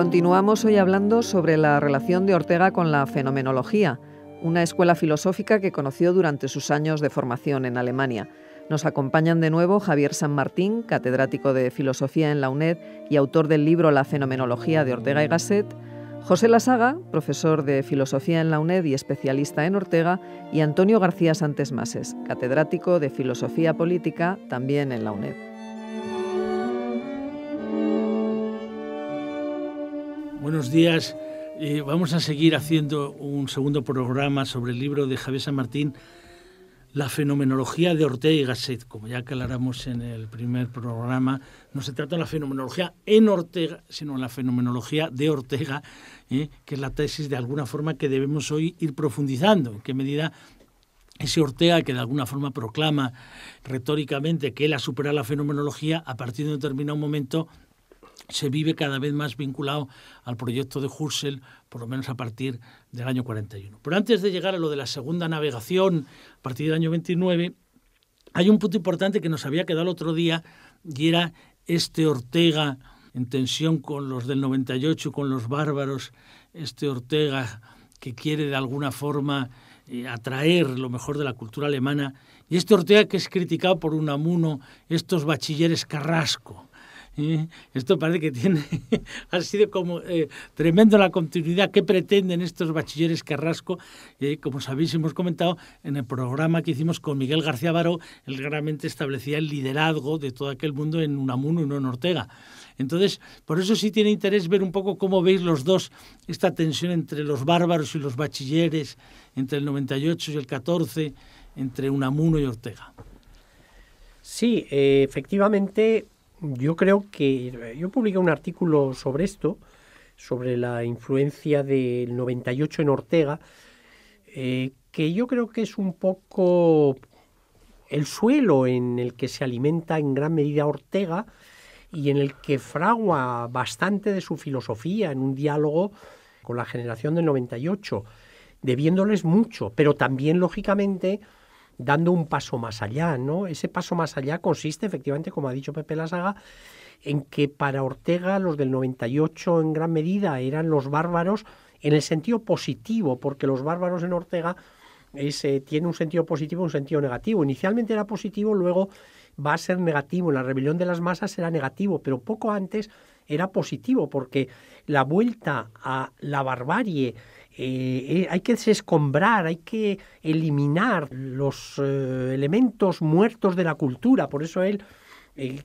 Continuamos hoy hablando sobre la relación de Ortega con la fenomenología, una escuela filosófica que conoció durante sus años de formación en Alemania. Nos acompañan de nuevo Javier San Martín, catedrático de filosofía en la UNED y autor del libro La fenomenología de Ortega y Gasset, José Lasaga, profesor de filosofía en la UNED y especialista en Ortega, y Antonio García Santes Mases, catedrático de filosofía política también en la UNED. Buenos días. Eh, vamos a seguir haciendo un segundo programa sobre el libro de Javier San Martín, La fenomenología de Ortega y Gasset. Como ya aclaramos en el primer programa, no se trata de la fenomenología en Ortega, sino de la fenomenología de Ortega, eh, que es la tesis de alguna forma que debemos hoy ir profundizando. En qué medida ese Ortega que de alguna forma proclama retóricamente que él ha superado la fenomenología, a partir de un determinado momento se vive cada vez más vinculado al proyecto de Hursel, por lo menos a partir del año 41. Pero antes de llegar a lo de la segunda navegación, a partir del año 29, hay un punto importante que nos había quedado el otro día y era este Ortega en tensión con los del 98, con los bárbaros, este Ortega que quiere de alguna forma eh, atraer lo mejor de la cultura alemana, y este Ortega que es criticado por un amuno, estos bachilleres Carrasco esto parece que tiene, ha sido como eh, tremendo la continuidad que pretenden estos bachilleres Carrasco. Eh, como sabéis, hemos comentado en el programa que hicimos con Miguel García Baró, él realmente establecía el liderazgo de todo aquel mundo en Unamuno y no en Ortega. Entonces, por eso sí tiene interés ver un poco cómo veis los dos esta tensión entre los bárbaros y los bachilleres, entre el 98 y el 14, entre Unamuno y Ortega. Sí, eh, efectivamente, yo creo que yo publiqué un artículo sobre esto, sobre la influencia del 98 en Ortega, eh, que yo creo que es un poco el suelo en el que se alimenta en gran medida Ortega y en el que fragua bastante de su filosofía en un diálogo con la generación del 98, debiéndoles mucho, pero también lógicamente dando un paso más allá, ¿no? Ese paso más allá consiste efectivamente, como ha dicho Pepe Lasaga, en que para Ortega los del 98 en gran medida eran los bárbaros en el sentido positivo, porque los bárbaros en Ortega tienen eh, tiene un sentido positivo y un sentido negativo. Inicialmente era positivo, luego va a ser negativo. La rebelión de las masas era negativo, pero poco antes era positivo, porque la vuelta a la barbarie, eh, eh, hay que desescombrar, hay que eliminar los eh, elementos muertos de la cultura. Por eso él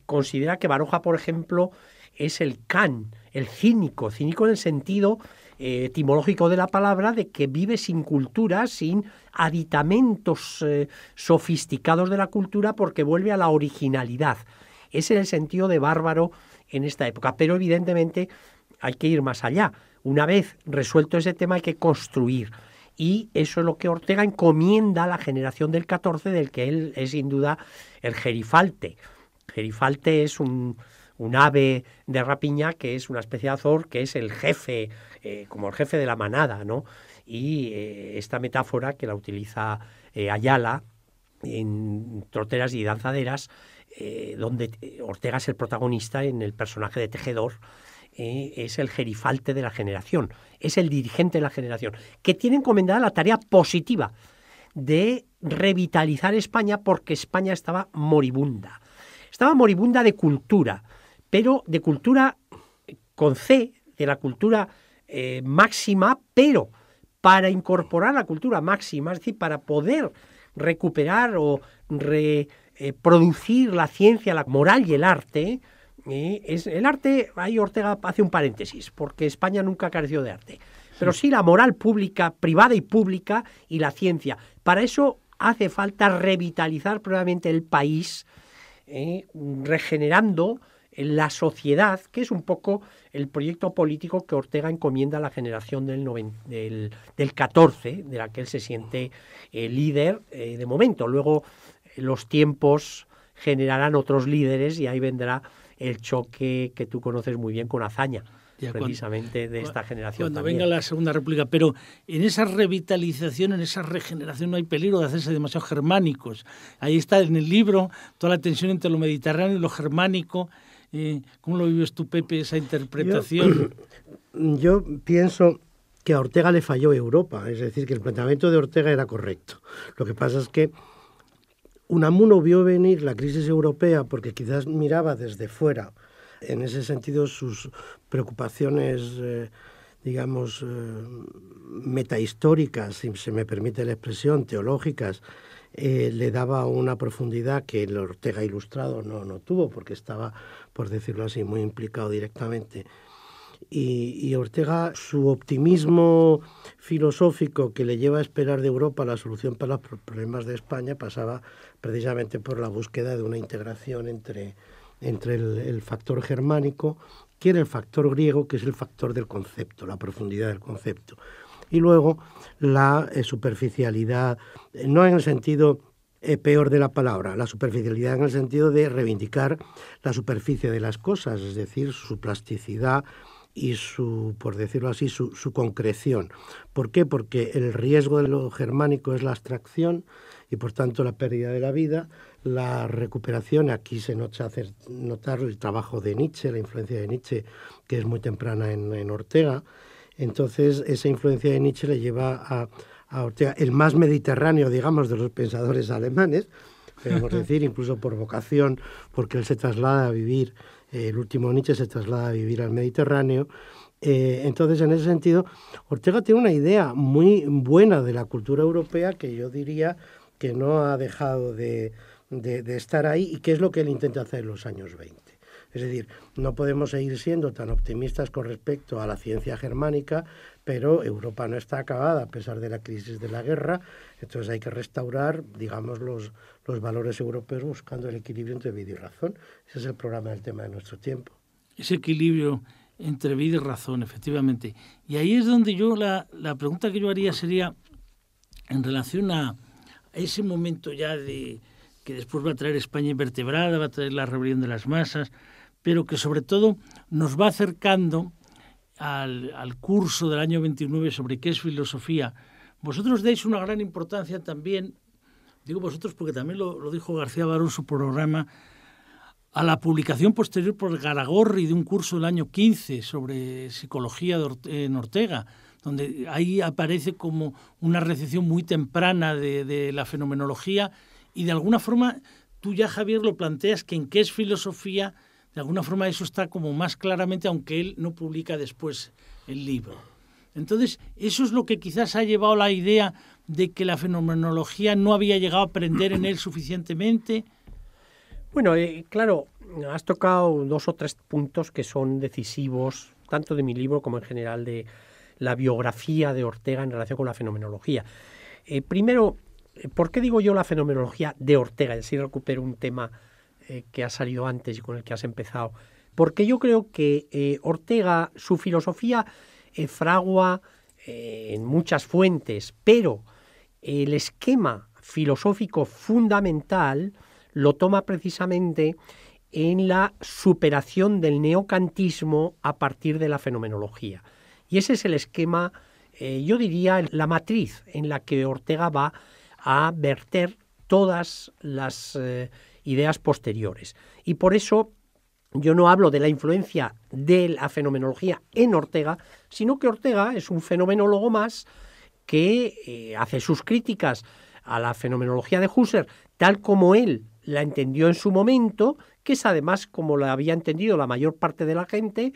considera que Baroja, por ejemplo, es el can, el cínico, cínico en el sentido etimológico de la palabra de que vive sin cultura, sin aditamentos sofisticados de la cultura porque vuelve a la originalidad. Ese es el sentido de bárbaro en esta época, pero evidentemente hay que ir más allá. Una vez resuelto ese tema hay que construir. Y eso es lo que Ortega encomienda a la generación del 14, del que él es sin duda el gerifalte. Gerifalte es un, ave de rapiña que es una especie de azor, que es el jefe, eh, como el jefe de la manada, ¿no? Y eh, esta metáfora que la utiliza eh, Ayala en Troteras y Danzaderas, donde Ortega es el protagonista en el personaje de Tejedor, eh, es el gerifalte de la generación, es el dirigente de la generación, que tiene encomendada la tarea positiva de revitalizar España porque España estaba moribunda. Estaba moribunda de cultura, pero de cultura con C, de la cultura eh, máxima, pero para incorporar la cultura máxima, es decir, para poder recuperar o reproducir eh, la ciencia, la moral y el arte, es, el arte, ahí Ortega hace un paréntesis, porque España nunca careció de arte, pero sí la moral pública, privada y pública, y la ciencia. Para eso hace falta revitalizar probablemente el país, ¿eh? regenerando la sociedad, que es un poco el proyecto político que Ortega encomienda a la generación del, del, 14, de la que él se siente el eh, líder eh, de momento. Luego los tiempos generarán otros líderes y ahí vendrá el choque que tú conoces muy bien con Azaña. precisamente de esta generación. Cuando venga la Segunda República, pero en esa revitalización, en esa regeneración no hay peligro de hacerse demasiado germánicos. Ahí está en el libro toda la tensión entre lo mediterráneo y lo germánico. Eh, ¿Cómo lo vives tú, Pepe, esa interpretación? yo, pienso que a Ortega le falló Europa, es decir, que el planteamiento de Ortega era correcto. Lo que pasa es que Unamuno vio venir la crisis europea porque quizás miraba desde fuera. En ese sentido, sus preocupaciones, eh, digamos, eh, metahistóricas, si se me permite la expresión, teológicas, eh, le daba una profundidad que el Ortega Ilustrado no, no tuvo, porque estaba, por decirlo así, muy implicado directamente. Y, y, Ortega, su optimismo filosófico que le lleva a esperar de Europa la solución para los problemas de España pasaba precisamente por la búsqueda de una integración entre, el, factor germánico que y el factor griego, que es el factor del concepto, la profundidad del concepto. Y luego la eh, superficialidad, no en el sentido eh, peor de la palabra, la superficialidad en el sentido de reivindicar la superficie de las cosas, es decir, su plasticidad, y su, por decirlo así, su, su, concreción. ¿Por qué? Porque el riesgo de lo germánico es la abstracción y por tanto la pérdida de la vida, la recuperación, aquí se nota hace notar el trabajo de Nietzsche, la influencia de Nietzsche, que es muy temprana en, Ortega. Entonces, esa influencia de Nietzsche le lleva a, Ortega, el más mediterráneo, digamos, de los pensadores alemanes, podemos decir, incluso por vocación, porque él se traslada a vivir, el último Nietzsche se traslada a vivir al Mediterráneo. Eh, entonces, en ese sentido, Ortega tiene una idea muy buena de la cultura europea que yo diría que no ha dejado de, de, estar ahí y qué es lo que él intenta hacer en los años 20. Es decir, no podemos seguir siendo tan optimistas con respecto a la ciencia germánica, pero Europa no está acabada a pesar de la crisis de la guerra, entonces hay que restaurar, digamos, los, los valores europeos buscando el equilibrio entre vida y razón. Ese es el programa del tema de nuestro tiempo. Ese equilibrio entre vida y razón, efectivamente. Y ahí es donde yo, la, la pregunta que yo haría sería en relación a, ese momento ya de que después va a traer España invertebrada, va a traer la rebelión de las masas, pero que sobre todo nos va acercando al, curso del año 29 sobre qué es filosofía. Vosotros dais una gran importancia también, digo vosotros porque también lo, lo dijo García Barón en su programa, a la publicación posterior por Garagorri de un curso del año 15 sobre psicología en Ortega donde ahí aparece como una recepción muy temprana de, la fenomenología y de alguna forma tú ya, Javier, lo planteas que en qué es filosofía, de alguna forma eso está como más claramente, aunque él no publica después el libro. Entonces, eso es lo que quizás ha llevado la idea de que la fenomenología no había llegado a aprender en él suficientemente. Bueno, eh, claro, has tocado dos o tres puntos que son decisivos, tanto de mi libro como en general de, la biografía de Ortega en relación con la fenomenología. Eh, primero, eh, ¿por qué digo yo la fenomenología de Ortega? Y así recupero un tema eh, que ha salido antes y con el que has empezado. Porque yo creo que Ortega, su filosofía fragua en muchas fuentes, pero el esquema filosófico fundamental lo toma precisamente en la superación del neocantismo a partir de la fenomenología. Y ese es el esquema, eh, yo diría, la matriz en la que Ortega va a verter todas las eh, ideas posteriores. Y por eso yo no hablo de la influencia de la fenomenología en Ortega, sino que Ortega es un fenomenólogo más que eh, hace sus críticas a la fenomenología de Husserl, tal como él la entendió en su momento, que es además como la había entendido la mayor parte de la gente,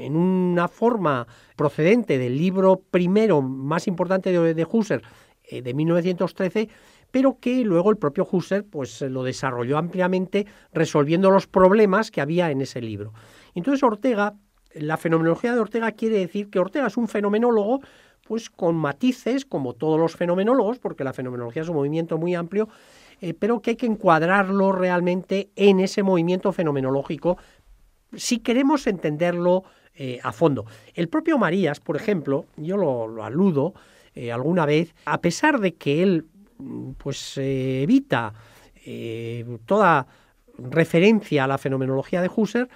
en una forma procedente del libro primero más importante de, de Husserl eh, de 1913, pero que luego el propio Husserl pues, eh, lo desarrolló ampliamente resolviendo los problemas que había en ese libro. Entonces Ortega, la fenomenología de Ortega quiere decir que Ortega es un fenomenólogo pues con matices, como todos los fenomenólogos, porque la fenomenología es un movimiento muy amplio, eh, pero que hay que encuadrarlo realmente en ese movimiento fenomenológico si queremos entenderlo eh, a fondo. El propio Marías, por ejemplo, yo lo, aludo eh, alguna vez, a pesar de que él mm, pues eh, evita toda referencia a la fenomenología de Husserl,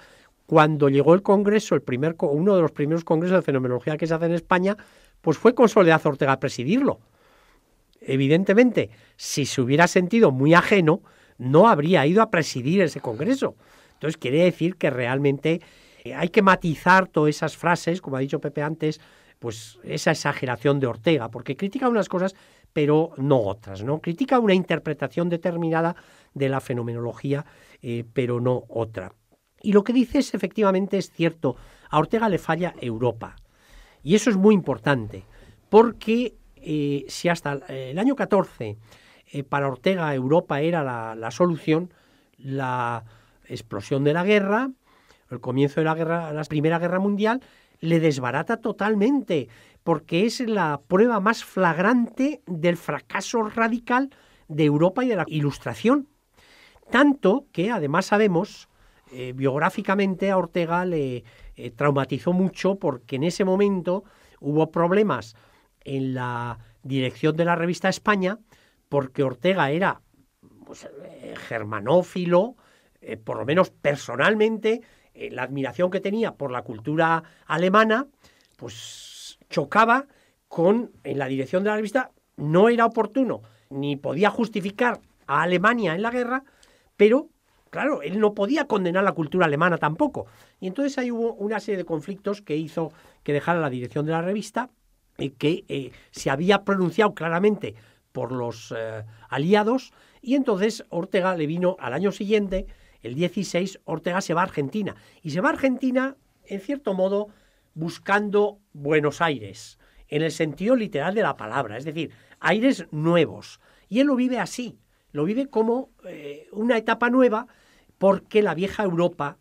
cuando llegó el Congreso, el primer, uno de los primeros congresos de fenomenología que se hace en España, pues fue con Soledad Ortega a presidirlo. Evidentemente, si se hubiera sentido muy ajeno, no habría ido a presidir ese congreso. Entonces quiere decir que realmente eh, hay que matizar todas esas frases, como ha dicho Pepe antes, pues esa exageración de Ortega, porque critica unas cosas pero no otras, ¿no? Critica una interpretación determinada de la fenomenología, eh, pero no otra. Y lo que dice es, efectivamente es cierto, a Ortega le falla Europa. Y eso es muy importante, porque eh, si hasta el año 14 para Ortega Europa era la solución, la, explosión de la guerra, el comienzo de la guerra, la Primera Guerra Mundial, le desbarata totalmente, porque es la prueba más flagrante del fracaso radical de Europa y de la Ilustración. Tanto que además sabemos, eh, biográficamente a Ortega le eh, traumatizó mucho porque en ese momento hubo problemas en la dirección de la revista España, porque Ortega era pues, eh, germanófilo, eh, por lo menos personalmente, eh, la admiración que tenía por la cultura alemana, pues chocaba con, en la dirección de la revista, no era oportuno, ni podía justificar a Alemania en la guerra, pero, claro, él no podía condenar la cultura alemana tampoco. Y entonces ahí hubo una serie de conflictos que hizo que dejara la dirección de la revista, que eh, se había pronunciado claramente por los aliados, y entonces Ortega le vino al año siguiente el 16 Ortega se va a Argentina y se va a Argentina, en cierto modo, buscando Buenos Aires, en el sentido literal de la palabra, es decir, aires nuevos. Y él lo vive así, lo vive como eh, una etapa nueva porque la vieja Europa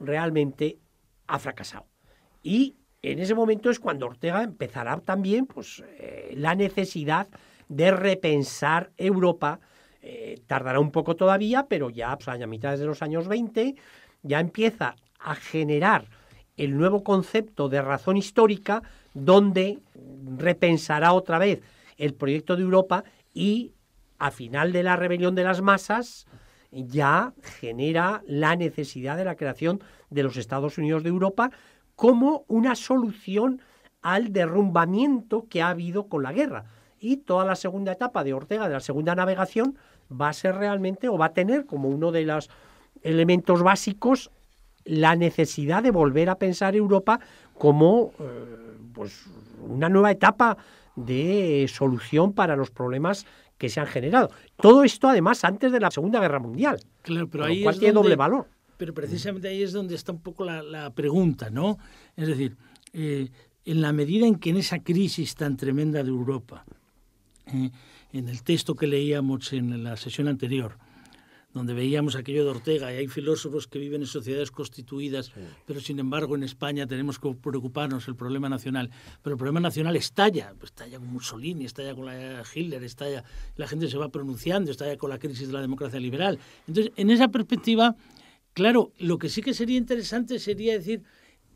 realmente ha fracasado. Y en ese momento es cuando Ortega empezará también pues, eh, la necesidad de repensar Europa eh, tardará un poco todavía, pero ya pues, a mitad de los años 20 ya empieza a generar el nuevo concepto de razón histórica donde repensará otra vez el proyecto de Europa y a final de la rebelión de las masas ya genera la necesidad de la creación de los Estados Unidos de Europa como una solución al derrumbamiento que ha habido con la guerra. Y toda la segunda etapa de Ortega, de la segunda navegación, va a ser realmente o va a tener como uno de los elementos básicos la necesidad de volver a pensar Europa como eh, pues una nueva etapa de solución para los problemas que se han generado. Todo esto además antes de la Segunda Guerra Mundial. Claro, pero ahí cual tiene doble valor. Pero precisamente ahí es donde está un poco la, pregunta, ¿no? Es decir, eh, en la medida en que en esa crisis tan tremenda de Europa eh, en el texto que leíamos en la sesión anterior, donde veíamos aquello de Ortega, y hay filósofos que viven en sociedades constituidas, pero sin embargo en España tenemos que preocuparnos el problema nacional. Pero el problema nacional estalla, pues estalla con Mussolini, estalla con Hitler, estalla, la gente se va pronunciando, estalla con la crisis de la democracia liberal. Entonces, en esa perspectiva, claro, lo que sí que sería interesante sería decir,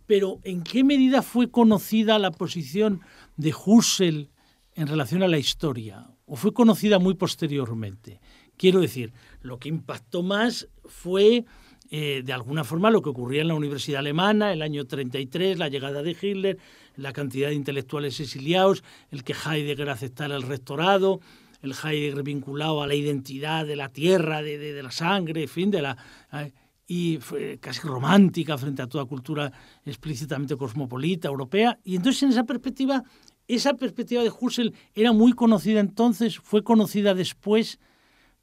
pero ¿en qué medida fue conocida la posición de Husserl en relación a la historia? o fue conocida muy posteriormente. Quiero decir, lo que impactó más fue, eh, de alguna forma, lo que ocurría en la Universidad Alemana, el año 33, la llegada de Hitler, la cantidad de intelectuales exiliados, el que Heidegger aceptara el rectorado, el Heidegger vinculado a la identidad de la tierra, de, la sangre, en fin, de la... Eh, y fue casi romántica frente a toda cultura explícitamente cosmopolita, europea. Y entonces en esa perspectiva esa perspectiva de Husserl era muy conocida entonces, fue conocida después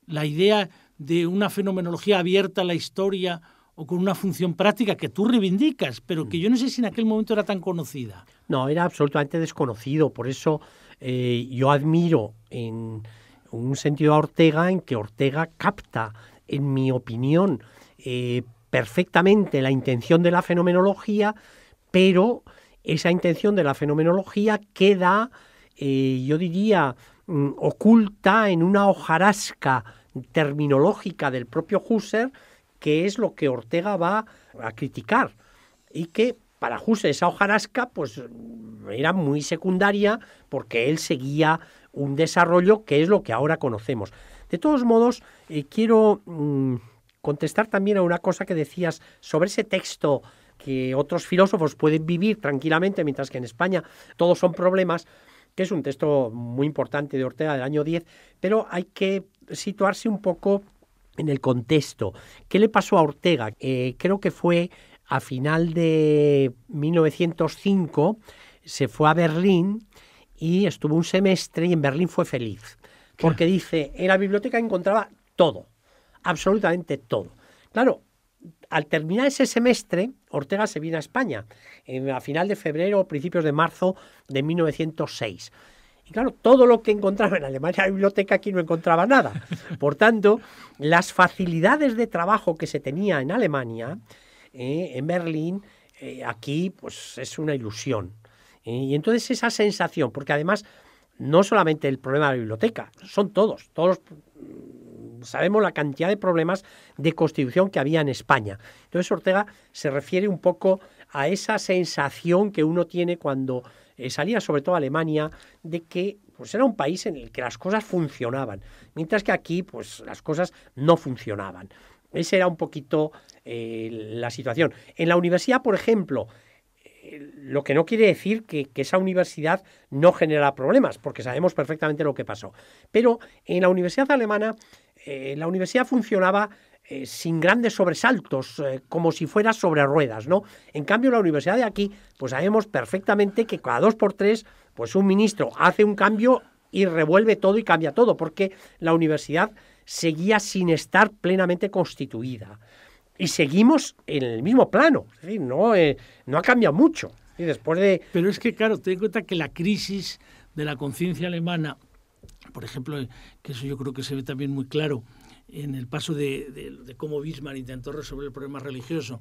la idea de una fenomenología abierta a la historia o con una función práctica que tú reivindicas, pero que mm. yo no sé si en aquel momento era tan conocida. No, era absolutamente desconocido, por eso eh, yo admiro en un sentido a Ortega en que Ortega capta, en mi opinión, eh, perfectamente la intención de la fenomenología, pero esa intención de la fenomenología queda, eh, yo diría, mm, oculta en una hojarasca terminológica del propio Husserl, que es lo que Ortega va a criticar. Y que para Husserl esa hojarasca pues, era muy secundaria porque él seguía un desarrollo que es lo que ahora conocemos. De todos modos, eh, quiero mm, contestar también a una cosa que decías sobre ese texto que otros filósofos pueden vivir tranquilamente, mientras que en España todos son problemas, que es un texto muy importante de Ortega del año 10, pero hay que situarse un poco en el contexto. ¿Qué le pasó a Ortega? Eh, creo que fue a final de 1905, se fue a Berlín y estuvo un semestre y en Berlín fue feliz, porque dice, en la biblioteca encontraba todo, absolutamente todo. Claro, al terminar ese semestre, Ortega se vino a España a final de febrero o principios de marzo de 1906. Y claro, todo lo que encontraba en Alemania la biblioteca aquí no encontraba nada. Por tanto, las facilidades de trabajo que se tenía en Alemania, eh, en Berlín, eh, aquí pues es una ilusión. Eh, y entonces esa sensación, porque además no solamente el problema de la biblioteca, son todos, todos sabemos la cantidad de problemas de constitución que había en España. Entonces Ortega se refiere un poco a esa sensación que uno tiene cuando eh, salía sobre todo a Alemania de que pues era un país en el que las cosas funcionaban, mientras que aquí pues las cosas no funcionaban. Esa era un poquito eh, la situación. En la universidad, por ejemplo, eh, lo que no quiere decir que, que, esa universidad no genera problemas, porque sabemos perfectamente lo que pasó. Pero en la universidad alemana eh, la universidad funcionaba eh, sin grandes sobresaltos, eh, como si fuera sobre ruedas, ¿no? En cambio, la universidad de aquí, pues sabemos perfectamente que cada dos por tres, pues un ministro hace un cambio y revuelve todo y cambia todo, porque la universidad seguía sin estar plenamente constituida. Y seguimos en el mismo plano, es decir, no, ha cambiado mucho. Y después de... Pero es que, claro, te en cuenta que la crisis de la conciencia alemana por ejemplo, que eso yo creo que se ve también muy claro en el paso de, cómo Bismarck intentó resolver el problema religioso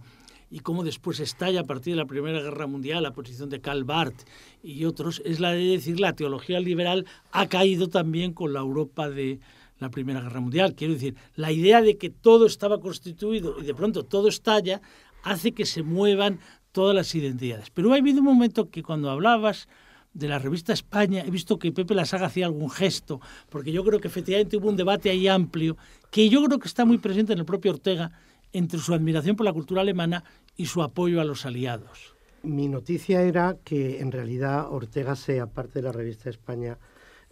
y cómo después estalla a partir de la Primera Guerra Mundial la posición de Karl Barth y otros, es la de decir la teología liberal ha caído también con la Europa de la Primera Guerra Mundial. Quiero decir, la idea de que todo estaba constituido y de pronto todo estalla hace que se muevan todas las identidades. Pero ha habido un momento que cuando hablabas de la revista España, he visto que Pepe Lasaga hacía algún gesto, porque yo creo que efectivamente hubo un debate ahí amplio, que yo creo que está muy presente en el propio Ortega, entre su admiración por la cultura alemana y su apoyo a los aliados. Mi noticia era que en realidad Ortega sea parte de la revista España,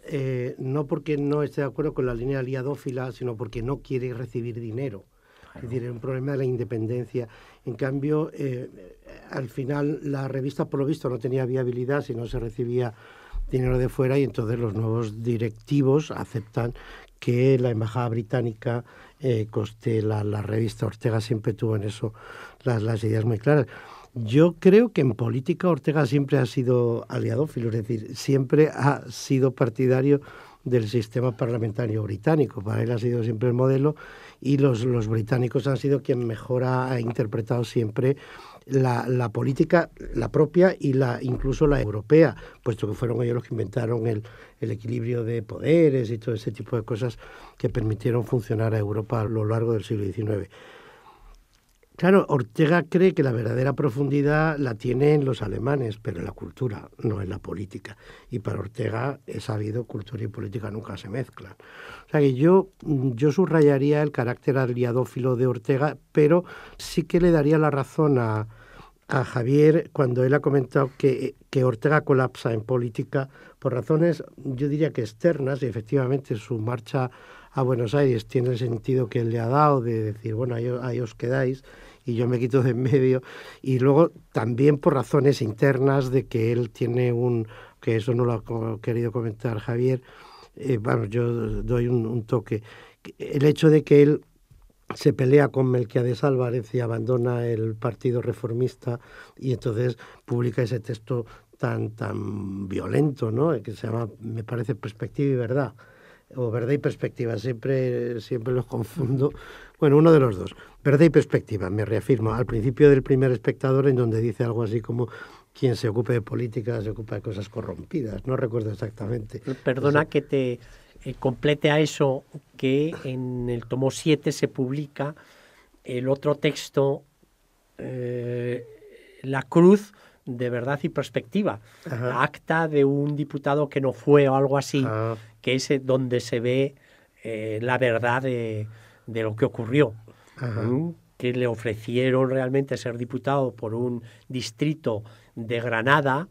eh, no porque no esté de acuerdo con la línea aliadófila, sino porque no quiere recibir dinero. Es decir, es un problema de la independencia. En cambio, eh, al final la revista, por lo visto, no tenía viabilidad si no se recibía dinero de fuera y entonces los nuevos directivos aceptan que la Embajada Británica eh, coste la, revista. Ortega siempre tuvo en eso las, las, ideas muy claras. Yo creo que en política Ortega siempre ha sido aliado, es decir, siempre ha sido partidario del sistema parlamentario británico. Para él ha sido siempre el modelo y los, los británicos han sido quien mejor ha interpretado siempre la, la, política, la propia y la incluso la europea, puesto que fueron ellos los que inventaron el, el equilibrio de poderes y todo ese tipo de cosas que permitieron funcionar a Europa a lo largo del siglo XIX. Claro, Ortega cree que la verdadera profundidad la tienen los alemanes, pero en la cultura, no en la política. Y para Ortega es sabido, cultura y política nunca se mezclan. O sea que yo, yo subrayaría el carácter aliadófilo de Ortega, pero sí que le daría la razón a, a Javier cuando él ha comentado que, que, Ortega colapsa en política por razones, yo diría que externas, y efectivamente su marcha a Buenos Aires tiene el sentido que él le ha dado de decir, bueno, ahí, os quedáis y yo me quito de en medio, y luego también por razones internas de que él tiene un, que eso no lo ha querido comentar Javier, bueno, eh, yo doy un toque, el hecho de que él se pelea con Melquiades Álvarez y abandona el Partido Reformista y entonces publica ese texto tan, tan violento, ¿no? que se llama, me parece, Perspectiva y Verdad, o Verdad y Perspectiva, siempre, siempre los confundo. Bueno, uno de los dos, Verdad y Perspectiva, me reafirmo, al principio del primer espectador en donde dice algo así como quien se ocupe de política se ocupa de cosas corrompidas, no recuerdo exactamente. Perdona que te eh, complete a eso que en el tomo 7 se publica el otro texto, eh, La Cruz de Verdad y Perspectiva, acta de un diputado que no fue o algo así, ah. que es eh, donde se ve la verdad de, lo que ocurrió. Mm, que le ofrecieron realmente ser diputado por un distrito de Granada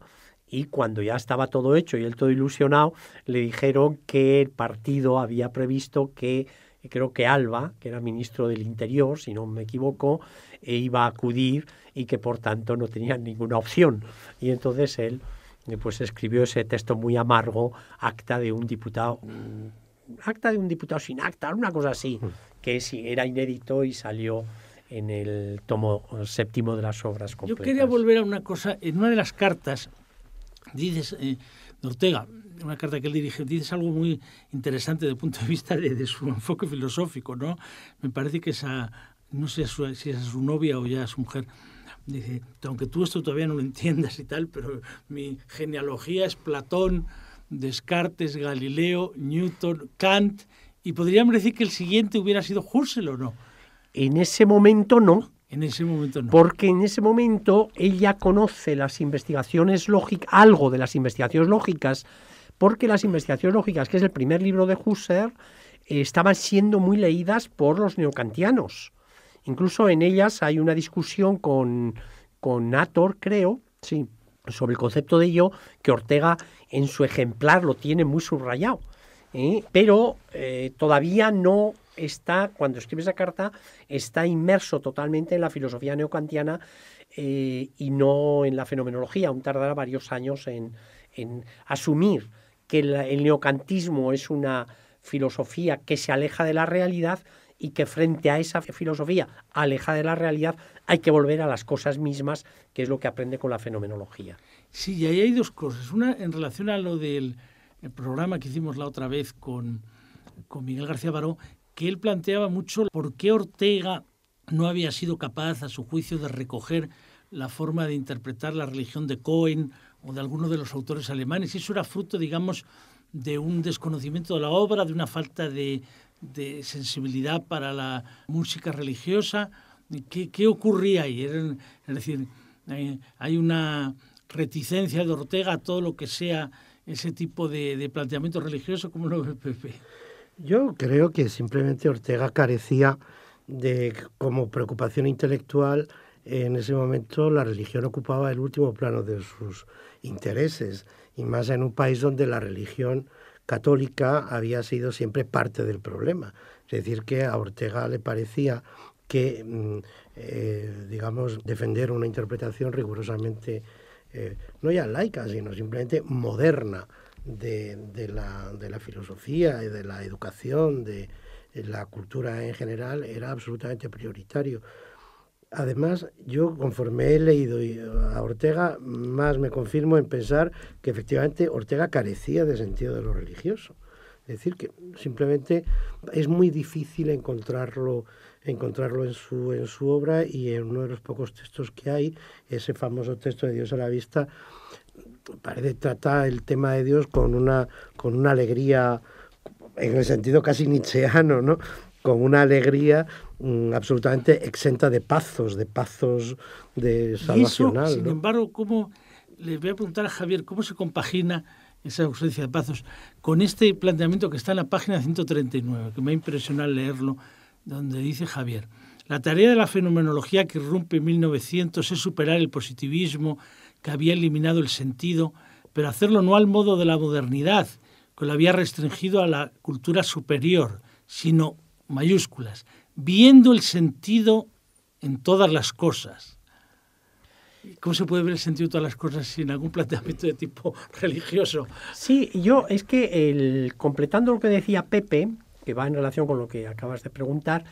y cuando ya estaba todo hecho y él todo ilusionado, le dijeron que el partido había previsto que creo que Alba, que era ministro del Interior, si no me equivoco, eh, iba a acudir y que por tanto no tenía ninguna opción. Y entonces él eh, pues escribió ese texto muy amargo, acta de un diputado, mm, acta de un diputado sin acta, una cosa así, mm. que sí, era inédito y salió en el tomo eh, séptimo de las obras completas. Yo quería volver a una cosa, en una de las cartas dices, eh, Ortega, una carta que él dirige, dices algo muy interesante desde el punto de vista de, su enfoque filosófico, ¿no? Me parece que esa, no sé si es su novia o ya su mujer, dice, aunque tú esto todavía no lo entiendas y tal, pero mi genealogía es Platón, Descartes, Galileo, Newton, Kant, y podríamos decir que el siguiente hubiera sido Husserl o no. En ese momento no, ese momento Porque en ese momento ella conoce las investigaciones lógicas, algo de las investigaciones lógicas, porque las investigaciones lógicas, que es el primer libro de Husserl, eh, estaban siendo muy leídas por los neocantianos. Incluso en ellas hay una discusión con, con Nator, creo, sí, sobre el concepto de ello, que Ortega en su ejemplar lo tiene muy subrayado. ¿eh? Pero eh, todavía no está, cuando escribe esa carta, está inmerso totalmente en la filosofía neocantiana eh, y no en la fenomenología. Aún tardará varios años en, asumir que el, neocantismo es una filosofía que se aleja de la realidad y que frente a esa filosofía aleja de la realidad hay que volver a las cosas mismas, que es lo que aprende con la fenomenología. Sí, y ahí hay dos cosas. Una en relación a lo del eh, programa que hicimos la otra vez con, con Miguel García Baró, que él planteaba mucho por qué Ortega no había sido capaz, a su juicio, de recoger la forma de interpretar la religión de Cohen o de alguno de los autores alemanes. Eso era fruto, digamos, de un desconocimiento de la obra, de una falta de, sensibilidad para la música religiosa. ¿Qué, qué ocurría ahí? es decir, eh, hay una reticencia de Ortega a todo lo que sea ese tipo de, de planteamiento religioso, como lo ve Pepe. Yo creo que simplemente Ortega carecía de, como preocupación intelectual, en ese momento la religión ocupaba el último plano de sus intereses, y más en un país donde la religión católica había sido siempre parte del problema. Es decir, que a Ortega le parecía que, mm, eh, digamos, defender una interpretación rigurosamente, eh, no ya laica, sino simplemente moderna de, la, filosofía y de la educación, de la cultura en general, era absolutamente prioritario. Además, yo conforme he leído a Ortega, más me confirmo en pensar que efectivamente Ortega carecía de sentido de lo religioso. Es decir, que simplemente es muy difícil encontrarlo, encontrarlo en su obra y en uno de los pocos textos que hay, ese famoso texto de Dios a la vista, parece tratar el tema de Dios con una, con una alegría, en el sentido casi nietzscheano, ¿no? con una alegría mm, absolutamente exenta de pazos, de pazos de salvacional. Sin embargo, ¿cómo, le voy a preguntar a Javier, ¿cómo se compagina esa ausencia de pazos con este planteamiento que está en la página 139, que me ha impresionado leerlo, donde dice Javier, la tarea de la fenomenología que irrumpe en 1900 es superar el positivismo que había eliminado el sentido, pero hacerlo no al modo de la modernidad, que lo había restringido a la cultura superior, sino mayúsculas, viendo el sentido en todas las cosas. ¿Cómo se puede ver el sentido en todas las cosas sin algún planteamiento de tipo religioso? Sí, yo es que el, completando lo que decía Pepe, que va en relación con lo que acabas de preguntar,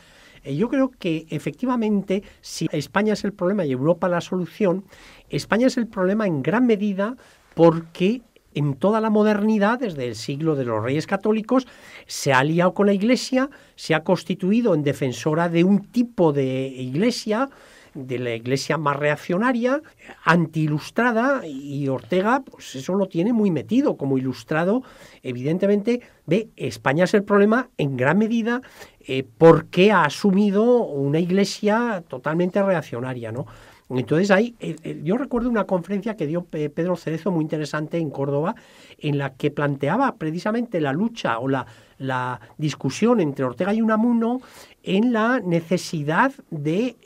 eh, yo creo que efectivamente, si España es el problema y Europa la solución, España es el problema en gran medida porque en toda la modernidad, desde el siglo de los reyes católicos, se ha aliado con la Iglesia, se ha constituido en defensora de un tipo de Iglesia de la iglesia más reaccionaria, antiilustrada, y Ortega, pues eso lo tiene muy metido como ilustrado. Evidentemente, ve, España es el problema en gran medida eh, porque ha asumido una iglesia totalmente reaccionaria, ¿no? Entonces ahí, eh, eh, yo recuerdo una conferencia que dio Pedro Cerezo muy interesante en Córdoba, en la que planteaba precisamente la lucha o la, la discusión entre Ortega y Unamuno en la necesidad de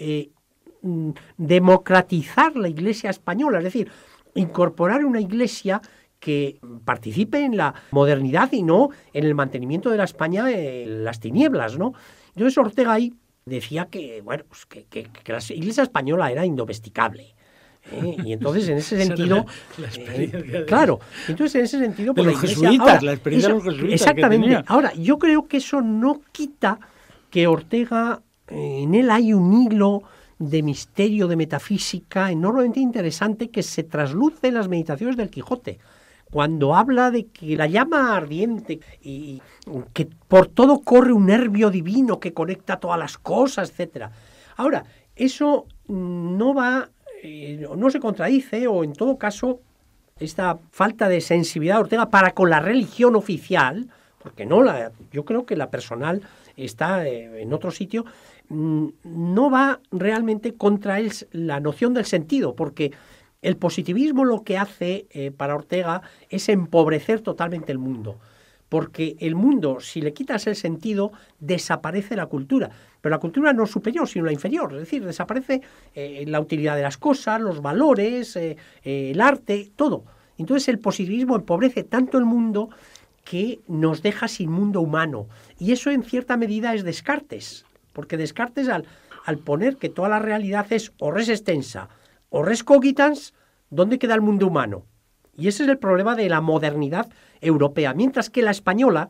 Mm, democratizar la iglesia española, es decir, incorporar una iglesia que participe en la modernidad y no en el mantenimiento de la España en las tinieblas, ¿no? Entonces Ortega ahí decía que, bueno, pues que, la iglesia española era indomesticable. ¿eh? Y entonces en ese sentido, eh, claro, entonces en ese sentido, pues los la jesuitas, la experiencia de los jesuitas. Exactamente. Ahora, yo creo que eso no quita que Ortega, eh, en él hay un hilo de misterio, de metafísica, enormemente interesante que se trasluce en las meditaciones del Quijote. Cuando habla de que la llama ardiente y que por todo corre un nervio divino que conecta todas las cosas, etc. Ahora, eso no va, eh, no se contradice o en todo caso esta falta de sensibilidad Ortega para con la religión oficial, porque no la, yo creo que la personal está eh, en otro sitio, Mm, no va realmente contra la noción del sentido, porque el positivismo lo que hace eh, para Ortega es empobrecer totalmente el mundo, porque el mundo, si le quitas el sentido, desaparece la cultura, pero la cultura no superior, sino la inferior, es decir, desaparece eh, la utilidad de las cosas, los valores, eh, el arte, todo. Entonces el positivismo empobrece tanto el mundo que nos deja sin mundo humano. Y eso en cierta medida es Descartes. Porque Descartes, al, poner que toda la realidad es o res extensa o res cogitans, ¿dónde queda el mundo humano? Y ese es el problema de la modernidad europea. Mientras que la española,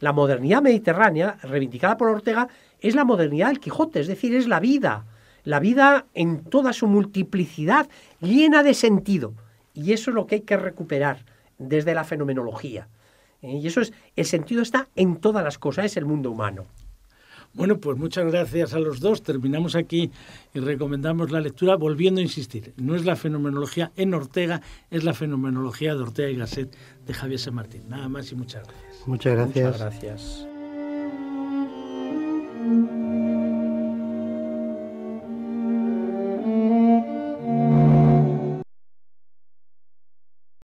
la modernidad mediterránea, reivindicada por Ortega, es la modernidad del Quijote, es decir, es la vida. La vida en toda su multiplicidad, llena de sentido. Y eso es lo que hay que recuperar desde la fenomenología. ¿Eh? Y eso es, el sentido está en todas las cosas, es el mundo humano. Bueno, pues muchas gracias a los dos. Terminamos aquí y recomendamos la lectura, volviendo a insistir. No es la fenomenología en Ortega, es la fenomenología de Ortega y Gasset de Javier San Martín. Nada más y muchas gracias. Muchas gracias. Muchas gracias.